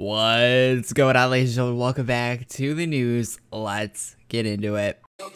What's going on ladies and gentlemen, welcome back to the news, let's get into it. A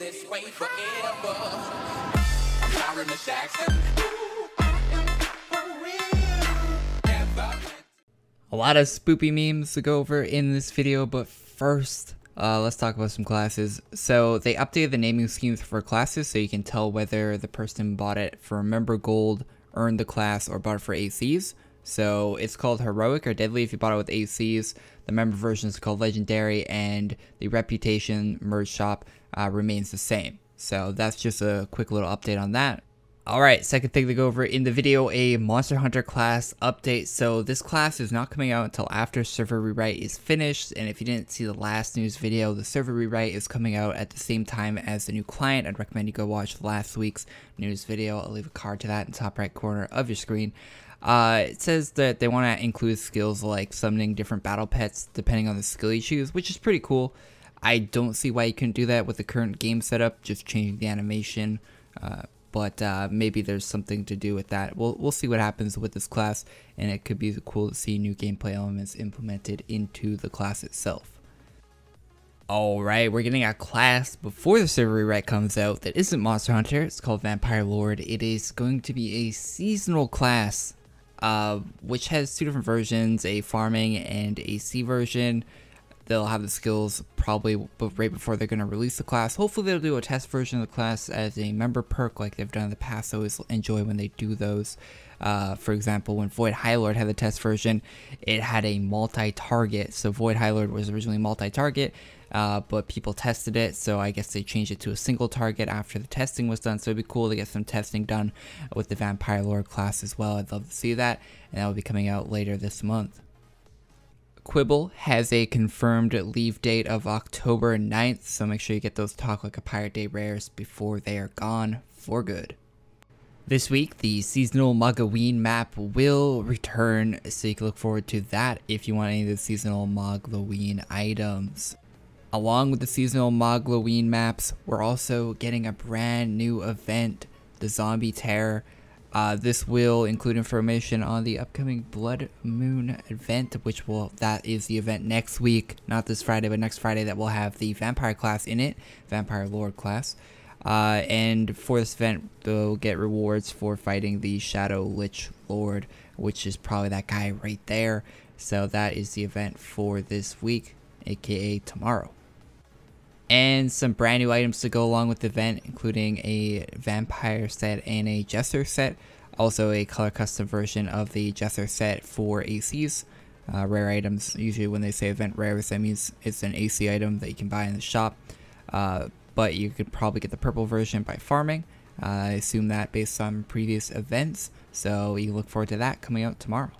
lot of spoopy memes to go over in this video, but first, uh, let's talk about some classes. So they updated the naming schemes for classes so you can tell whether the person bought it for member gold, earned the class, or bought it for ACs. So it's called Heroic or Deadly if you bought it with ACs. The member version is called Legendary, and the Reputation merge shop uh, remains the same. So that's just a quick little update on that. Alright, second thing to go over in the video, a Monster Hunter class update. So this class is not coming out until after server rewrite is finished, and if you didn't see the last news video, the server rewrite is coming out at the same time as the new client. I'd recommend you go watch last week's news video. I'll leave a card to that in the top right corner of your screen. Uh, it says that they want to include skills like summoning different battle pets depending on the skill you choose, which is pretty cool. I don't see why you couldn't do that with the current game setup, just changing the animation. Uh, but uh, maybe there's something to do with that. We'll, we'll see what happens with this class, and it could be cool to see new gameplay elements implemented into the class itself. Alright, we're getting a class before the server rewrite comes out that isn't Monster Hunter, it's called Vampire Lord. It is going to be a seasonal class, uh, which has two different versions, a farming and a sea version they'll have the skills probably right before they're going to release the class. Hopefully they'll do a test version of the class as a member perk like they've done in the past. I always enjoy when they do those. Uh, for example, when Void Highlord had the test version, it had a multi-target. So Void Highlord was originally multi-target, uh, but people tested it. So I guess they changed it to a single target after the testing was done. So it'd be cool to get some testing done with the Vampire Lord class as well. I'd love to see that. And that will be coming out later this month. Quibble has a confirmed leave date of October 9th, so make sure you get those Talk Like a Pirate Day rares before they are gone for good. This week, the seasonal Mogaween map will return, so you can look forward to that if you want any of the seasonal Mogaween items. Along with the seasonal Mogaween maps, we're also getting a brand new event, the Zombie Terror, uh, this will include information on the upcoming Blood Moon event, which will that is the event next week, not this Friday, but next Friday that will have the Vampire class in it, Vampire Lord class. Uh, and for this event, they'll get rewards for fighting the Shadow Lich Lord, which is probably that guy right there. So that is the event for this week, aka tomorrow and some brand new items to go along with the event, including a vampire set and a jester set. Also, a color custom version of the jester set for ACs. Uh, rare items, usually when they say event rare, that means it's an AC item that you can buy in the shop. Uh, but you could probably get the purple version by farming. Uh, I assume that based on previous events. So you look forward to that coming out tomorrow.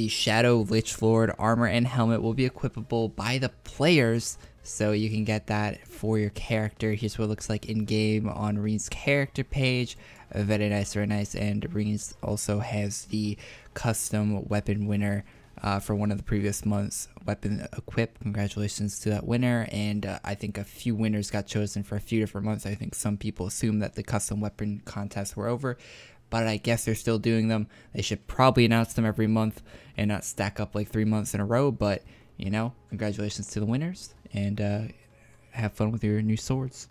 The Shadow Lich Lord armor and helmet will be equipable by the players, so you can get that for your character. Here's what it looks like in game on Reen's character page. Very nice, very nice. And Reen's also has the custom weapon winner uh, for one of the previous months weapon equip. Congratulations to that winner. And uh, I think a few winners got chosen for a few different months. I think some people assumed that the custom weapon contests were over but I guess they're still doing them. They should probably announce them every month and not stack up like three months in a row. But, you know, congratulations to the winners and uh, have fun with your new swords.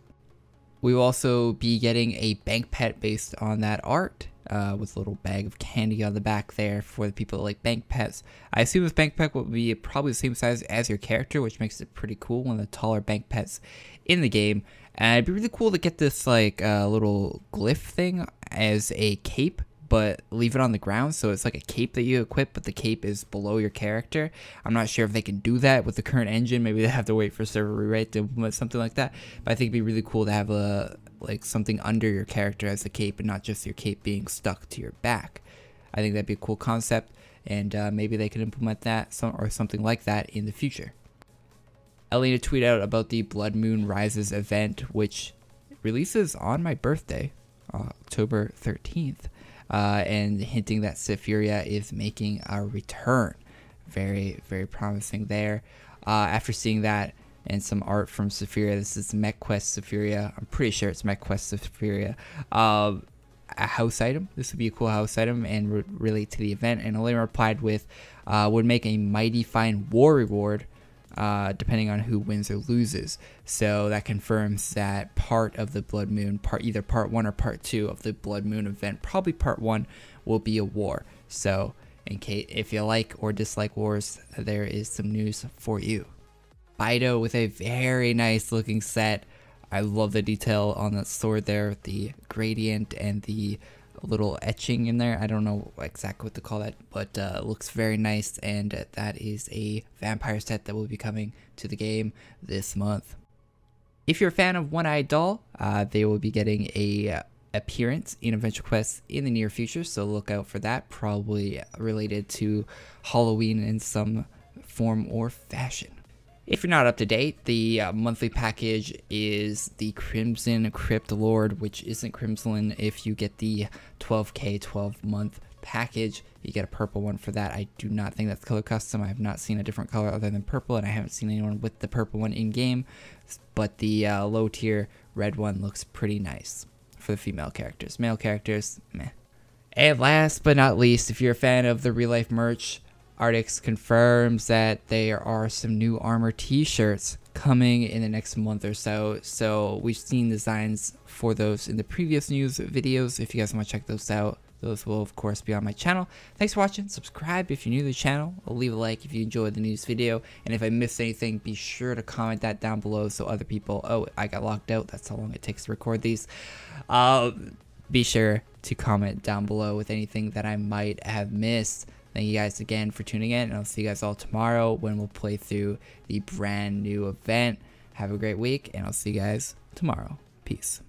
We will also be getting a bank pet based on that art uh, with a little bag of candy on the back there for the people that like bank pets. I assume this bank pet will be probably the same size as your character, which makes it pretty cool, one of the taller bank pets in the game. And it'd be really cool to get this like uh, little glyph thing as a cape but leave it on the ground. So it's like a cape that you equip, but the cape is below your character. I'm not sure if they can do that with the current engine. Maybe they have to wait for server rewrite to implement something like that. But I think it'd be really cool to have a like something under your character as a cape and not just your cape being stuck to your back. I think that'd be a cool concept, and uh, maybe they can implement that some, or something like that in the future. Elena tweeted out about the Blood Moon Rises event, which releases on my birthday, October 13th, uh, and hinting that Sephiria is making a return. Very, very promising there. Uh, after seeing that and some art from Sephiria, this is MechQuest Sephiria. I'm pretty sure it's MechQuest Sephiria. Uh, um, a house item. This would be a cool house item and relate to the event. And Olin replied with, uh, would make a mighty fine war reward uh, depending on who wins or loses. So that confirms that part of the blood moon, part either part one or part two of the blood moon event, probably part one, will be a war. So in case if you like or dislike wars, there is some news for you. Bido with a very nice looking set. I love the detail on that sword there, the gradient and the a little etching in there. I don't know exactly what to call that, but uh, looks very nice. And that is a vampire set that will be coming to the game this month. If you're a fan of One-Eyed Doll, uh, they will be getting a uh, appearance in Adventure Quest in the near future, so look out for that, probably related to Halloween in some form or fashion. If you're not up to date, the uh, monthly package is the Crimson Crypt Lord, which isn't Crimson if you get the 12k 12 month package. You get a purple one for that. I do not think that's color custom. I have not seen a different color other than purple, and I haven't seen anyone with the purple one in game. But the uh, low tier red one looks pretty nice for the female characters. Male characters, meh. And last but not least, if you're a fan of the real life merch, Artix confirms that there are some new armor t-shirts coming in the next month or so. So we've seen designs for those in the previous news videos. If you guys want to check those out, those will of course be on my channel. Thanks for watching. Subscribe if you're new to the channel. leave a like if you enjoyed the news video. And if I missed anything, be sure to comment that down below so other people, oh, I got locked out. That's how long it takes to record these. Uh, be sure to comment down below with anything that I might have missed. Thank you guys again for tuning in, and I'll see you guys all tomorrow when we'll play through the brand new event. Have a great week, and I'll see you guys tomorrow. Peace.